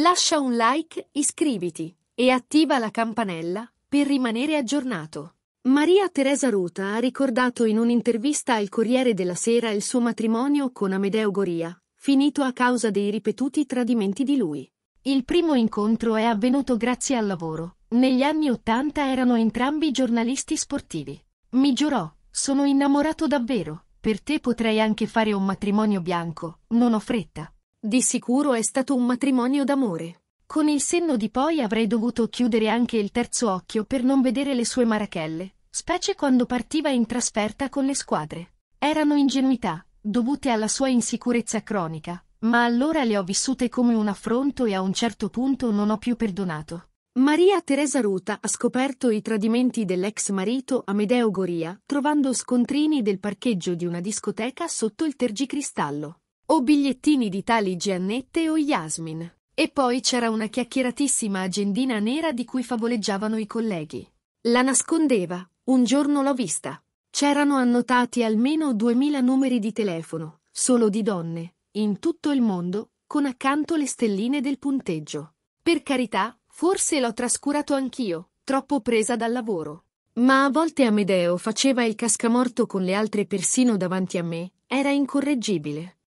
Lascia un like, iscriviti e attiva la campanella per rimanere aggiornato. Maria Teresa Ruta ha ricordato in un'intervista al Corriere della Sera il suo matrimonio con Amedeo Goria, finito a causa dei ripetuti tradimenti di lui. Il primo incontro è avvenuto grazie al lavoro. Negli anni Ottanta erano entrambi giornalisti sportivi. Mi giurò, sono innamorato davvero. Per te potrei anche fare un matrimonio bianco, non ho fretta. Di sicuro è stato un matrimonio d'amore. Con il senno di poi avrei dovuto chiudere anche il terzo occhio per non vedere le sue marachelle, specie quando partiva in trasferta con le squadre. Erano ingenuità, dovute alla sua insicurezza cronica, ma allora le ho vissute come un affronto e a un certo punto non ho più perdonato. Maria Teresa Ruta ha scoperto i tradimenti dell'ex marito Amedeo Goria trovando scontrini del parcheggio di una discoteca sotto il tergicristallo o bigliettini di tali Giannette o Yasmin. E poi c'era una chiacchieratissima agendina nera di cui favoleggiavano i colleghi. La nascondeva, un giorno l'ho vista. C'erano annotati almeno 2000 numeri di telefono, solo di donne, in tutto il mondo, con accanto le stelline del punteggio. Per carità, forse l'ho trascurato anch'io, troppo presa dal lavoro. Ma a volte Amedeo faceva il cascamorto con le altre persino davanti a me, era incorreggibile.